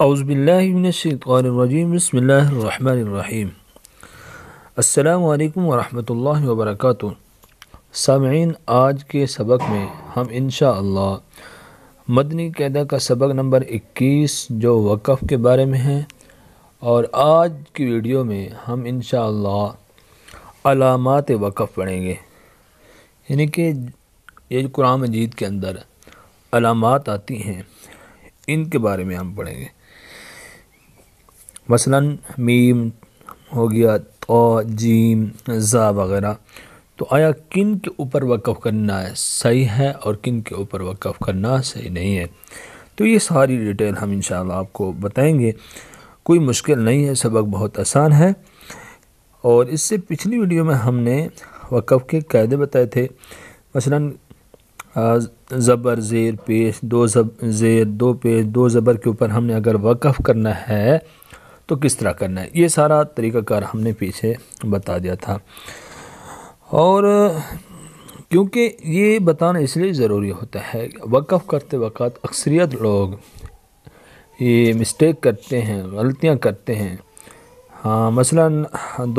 अउज़बिल्लिनशानरजीम बसमीम अल्लाम वरहमल वबरक साम आज के सबक में हम इनशा मदनी कैदा का सबक नंबर इक्कीस जो वक़ के बारे में है और आज की वीडियो में हम इन अलामत वक़फ़ पढ़ेंगे यानी कि ये कुरान मजीद के अंदर अलामत आती हैं इनके बारे में हम पढ़ेंगे मसलन मीम हो गया तो जीम ज़ा वगैरह तो आया किन के ऊपर वक़फ़ करना है सही है और किन के ऊपर वक़फ़ करना सही नहीं है तो ये सारी डिटेल हम इन आपको बताएंगे कोई मुश्किल नहीं है सबक बहुत आसान है और इससे पिछली वीडियो में हमने वक़फ़ के कायदे बताए थे मसलन ज़बर ज़ेर पेश दो ज़ेर दो पेश दो ज़बर के ऊपर हमने अगर वक़फ़ करना है तो किस तरह करना है ये सारा तरीकाकार हमने पीछे बता दिया था और क्योंकि ये बताना इसलिए ज़रूरी होता है वक़ करते वक़्त अक्सरियत लोग ये मिस्टेक करते हैं गलतियाँ करते हैं हाँ मसलन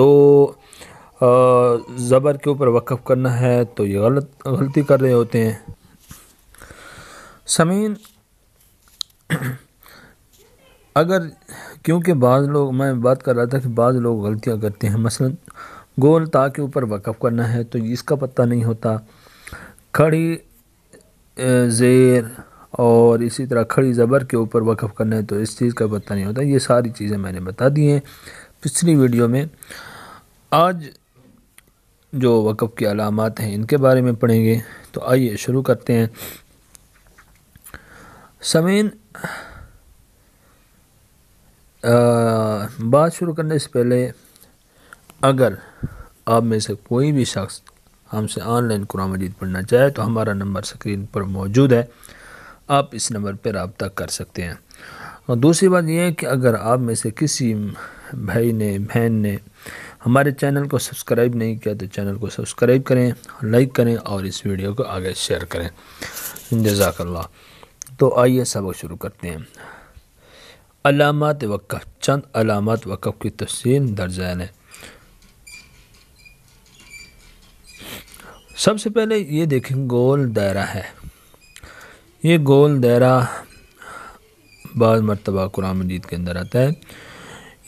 दो ज़बर के ऊपर वक़ करना है तो ये गलत गलती कर रहे होते हैं समीन अगर क्योंकि बाद लोग मैं बात कर रहा था कि बाद लोग गलतियाँ करते हैं मसलन गोल ता के ऊपर वक़ करना है तो इसका पता नहीं होता खड़ी ज़ेर और इसी तरह खड़ी ज़बर के ऊपर वक़ करना है तो इस चीज़ का पता नहीं होता ये सारी चीज़ें मैंने बता दी हैं पिछली वीडियो में आज जो वक़ की अलामत हैं इनके बारे में पढ़ेंगे तो आइए शुरू करते हैं समीन बात शुरू करने से पहले अगर आप में से कोई भी शख्स हमसे ऑनलाइन कुरान मजीद पढ़ना चाहे तो हमारा नंबर स्क्रीन पर मौजूद है आप इस नंबर पर रबता कर सकते हैं और दूसरी बात यह है कि अगर आप में से किसी भाई ने बहन ने हमारे चैनल को सब्सक्राइब नहीं किया तो चैनल को सब्सक्राइब करें लाइक करें और इस वीडियो को आगे शेयर करें जजाकल्ला तो आइए सबक शुरू करते हैं अलामत वक़ चंद अलामत वक़ की तफसील दर्जैन है सबसे पहले ये देखें गोल दायरा है ये गोल दायरा बाद मरतबा कुरान मजीद के अंदर आता है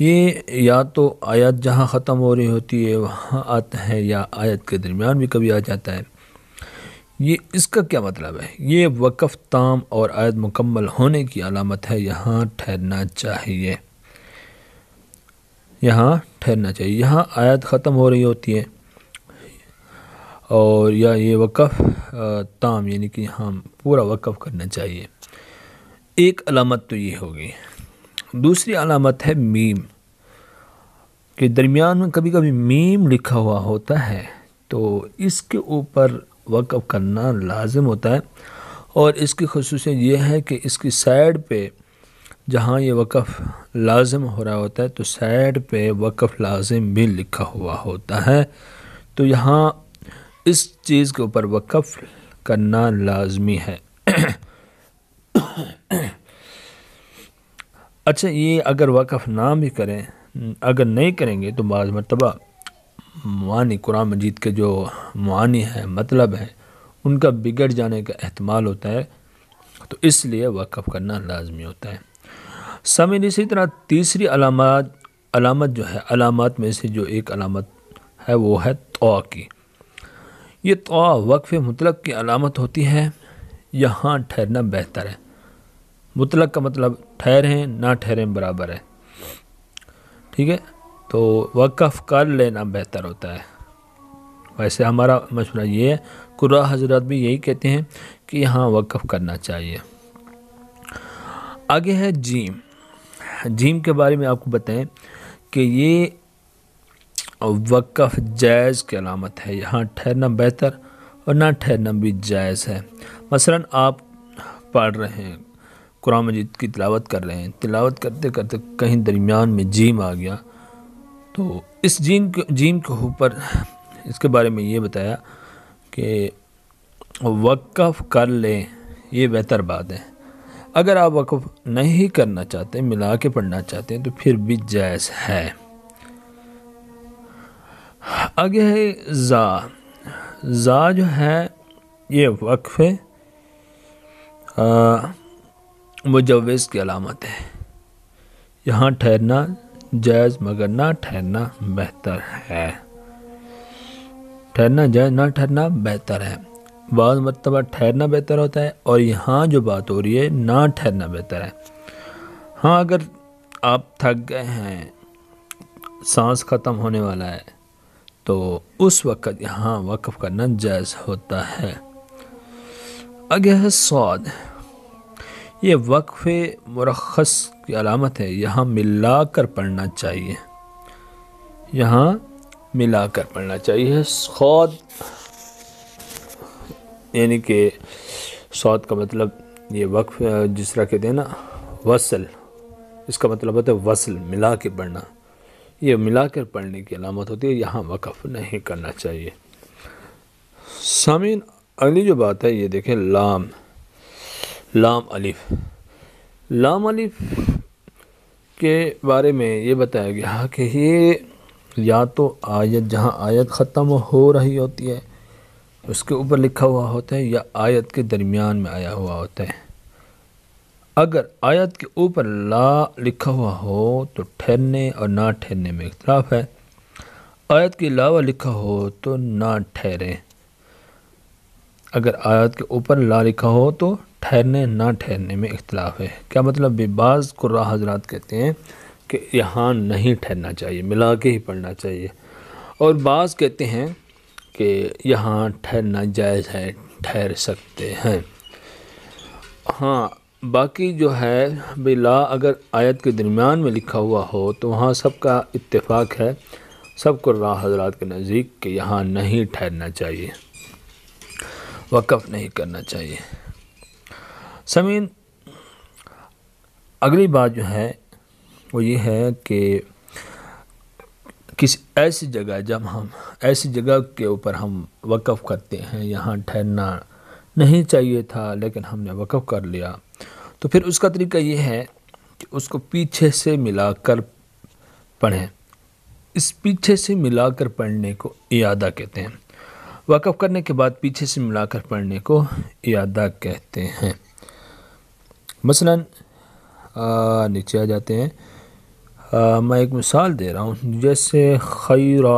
ये या तो आयत जहाँ ख़त्म हो रही होती है वहाँ आता है या आयत के दरमियान भी कभी आ जाता है ये इसका क्या मतलब है ये वक़फ़ ताम और आयत मुकम्मल होने की अलामत है यहाँ ठहरना चाहिए यहाँ ठहरना चाहिए यहाँ आयत ख़त्म हो रही होती है और या ये वक़फ़ ताम यानी कि यहाँ पूरा वक़फ़ करना चाहिए एक अलामत तो ये होगी दूसरी अलामत है मीम के दरमियान में कभी कभी मीम लिखा हुआ होता है तो इसके ऊपर वक़ करना लाजम होता है और इसकी खसूसियत यह है कि इसकी साइड पर जहाँ ये वक़ लाजम हो रहा होता है तो साइड पर वक़फ़ लाजम भी लिखा हुआ होता है तो यहाँ इस चीज़ के ऊपर वक़फ़ करना लाजमी है अच्छा ये अगर वक़फ़ ना भी करें अगर नहीं करेंगे तो बाज़ मरतबा मानी कुरान मजीद के जो मानी है मतलब है उनका बिगड़ जाने का अहतमाल होता है तो इसलिए वक़ करना लाजमी होता है समिन इसी तरह तीसरी अलामत अलामत जो है अलामत में से जो एक अलामत है वो है तो की ये तो वक्फ़ मुतलक की अलामत होती है यहाँ ठहरना बेहतर है मुतलक का मतलब ठहरें ना ठहरें बराबर है ठीक है तो वक़ कर लेना बेहतर होता है वैसे हमारा मशवरा ये है कुरा हजरत भी यही कहते हैं कि हाँ वक़फ़ करना चाहिए आगे है जीम जीम के बारे में आपको बताएं कि ये वक़ जायज़ की अलामत है यहाँ ठहरना बेहतर और ना ठहरना भी जायज़ है मसलन आप पढ़ रहे हैं कुरान मजीद की तिलावत कर रहे हैं तिलावत करते करते कहीं दरमियान में जीम आ गया तो इस जीम जीन के ऊपर इसके बारे में ये बताया कि वक़ कर लें ये बेहतर बात है अगर आप वक़ नहीं करना चाहते मिला के पढ़ना चाहते हैं तो फिर भी जायज़ है आगे है ज़ा ज़ा जो है ये वक्फ है मुजवज़ की अलामत है यहाँ ठहरना जायज़ मगर ना ठहरना बेहतर है ठहरना जायज़ ना ठहरना बेहतर है बाद मरतबा ठहरना बेहतर होता है और यहाँ जो बात हो रही है ना ठहरना बेहतर है हाँ अगर आप थक गए हैं सांस ख़त्म होने वाला है तो उस वक़्त यहाँ वक़ करना जायज़ होता है अगर है स्वाद ये वक्फ़ मरखस की अलामत है यहाँ मिला कर पढ़ना चाहिए यहाँ मिला कर पढ़ना चाहिए सौद यानी कि सौद का मतलब ये वक्फ जिस तरह कहते हैं ना वसल इसका मतलब होता है वसल मिला के पढ़ना ये मिला कर पढ़ने की अलामत होती है यहाँ वक़ नहीं करना चाहिए सामीन अगली जो बात है ये देखें लाम लाम अलिफ लाम अलिफ के बारे में ये बताया गया कि ये या तो आयत जहाँ आयत ख़त्म हो रही होती है उसके ऊपर लिखा हुआ होता है या आयत के दरमियान में आया हुआ होता है अगर आयत के ऊपर ला लिखा हुआ हो तो ठहरने और ना ठहरने में इख्तलाफ है आयत के अलावा लिखा हो तो ना ठहरें अगर आयत के ऊपर ला लिखा हो तो ठहरने ना ठहरने में इख्तलाफ है क्या मतलब बेबाज कुर्रा हजरात कहते हैं कि यहाँ नहीं ठहरना चाहिए मिला के ही पढ़ना चाहिए और बाज़ कहते हैं कि यहाँ ठहरना जायज़ है ठहर सकते हैं हाँ बाकी जो है बिला अगर आयत के दरमियान में लिखा हुआ हो तो वहाँ सबका इत्तेफाक है सब को राह हजरात के नज़दीक कि यहाँ नहीं ठहरना चाहिए वक़फ़ नहीं करना चाहिए समीन अगली बात जो है वो ये है कि किस ऐसी जगह जब हम ऐसी जगह के ऊपर हम वक़फ़ करते हैं यहाँ ठहरना नहीं चाहिए था लेकिन हमने वक़फ़ कर लिया तो फिर उसका तरीका ये है कि उसको पीछे से मिलाकर पढ़ें इस पीछे से मिलाकर पढ़ने को इयादा कहते हैं वक़फ़ करने के बाद पीछे से मिलाकर पढ़ने को इयादा कहते हैं मसलन नीचे आ जाते हैं आ, मैं एक मिसाल दे रहा हूँ जैसे खैरा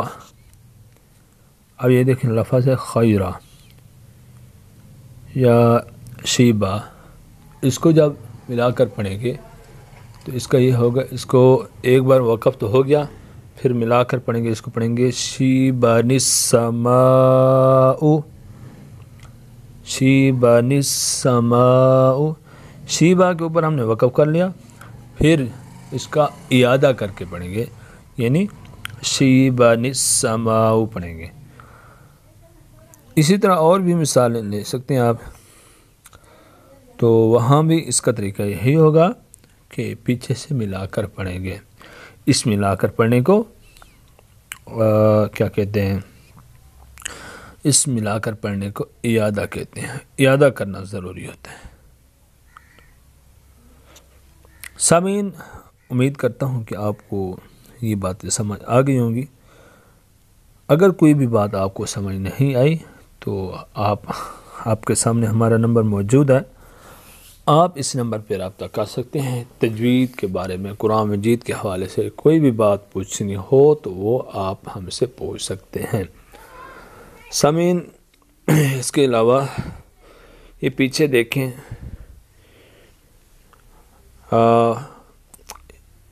अब ये देखें लफज है खैरा या शीबा इसको जब मिलाकर पढ़ेंगे तो इसका ये होगा इसको एक बार वक़ तो हो गया फिर मिलाकर पढ़ेंगे इसको पढ़ेंगे शीबानी समाऊ शीबानी समाऊ शीबा के ऊपर हमने वक़ कर लिया फिर इसका इदा करके पढ़ेंगे यानी शीबा निसमाऊ पढ़ेंगे इसी तरह और भी मिसालें ले सकते हैं आप तो वहाँ भी इसका तरीका यही होगा कि पीछे से मिलाकर पढ़ेंगे इस मिलाकर पढ़ने को आ, क्या कहते हैं इस मिलाकर पढ़ने को इदा कहते हैं इदा करना ज़रूरी होता है सामीन उम्मीद करता हूँ कि आपको ये बातें समझ आ गई होंगी अगर कोई भी बात आपको समझ नहीं आई तो आप आपके सामने हमारा नंबर मौजूद है आप इस नंबर पर रबता कर सकते हैं तजवीद के बारे में कुरान मजीद के हवाले से कोई भी बात पूछनी हो तो वो आप हमसे पूछ सकते हैं समीन इसके अलावा ये पीछे देखें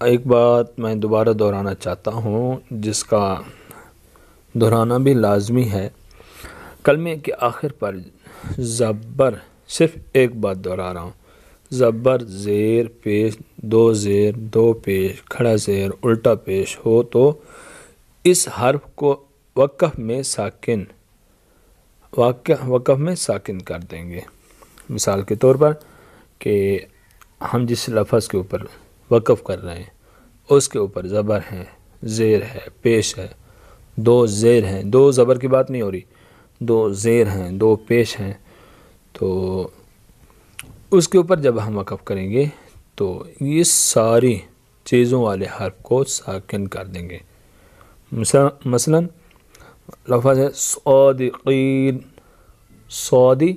एक बात मैं दोबारा दोहराना चाहता हूँ जिसका दोहराना भी लाजमी है कलमे के आखिर पर ज़बर सिर्फ एक बात दोहरा रहा हूँ ज़बर ज़ेर पेश दो ज़ेर दो पेश खड़ा ज़ेर उल्टा पेश हो तो इस हर्फ को वक़ में साकिन वाक़ वक़ में साकिन कर देंगे मिसाल के तौर पर कि हम जिस लफज के ऊपर वक़फ़ कर रहे हैं उसके ऊपर ज़बर है ज़ेर है पेश है दो ज़ेर हैं दो ज़बर की बात नहीं हो रही दो ज़ेर हैं दो पेश हैं तो उसके ऊपर जब हम वक़फ़ करेंगे तो ये सारी चीज़ों वाले हर्फ को साकिन कर देंगे मसलन लफज है सौदी क़ीन सौदी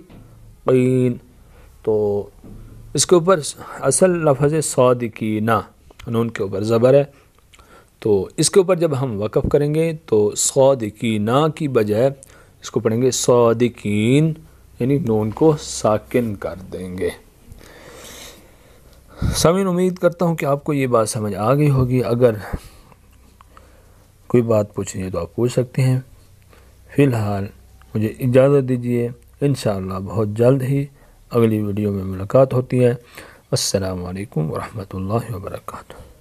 क़ीन तो इसके ऊपर असल लफज सौद की ना नून के ऊपर ज़बर है तो इसके ऊपर जब हम वक़ करेंगे तो सौद की ना की बजाय इसको पढ़ेंगे सौदिकीन यानी नून को साकिन कर देंगे समीन उम्मीद करता हूँ कि आपको ये बात समझ आ गई होगी अगर कोई बात पूछनी है तो आप पूछ सकते हैं फ़िलहाल मुझे इजाज़त दीजिए इन बहुत जल्द ही अगली वीडियो में मुलाकात होती है असलकम वरहमल वर्का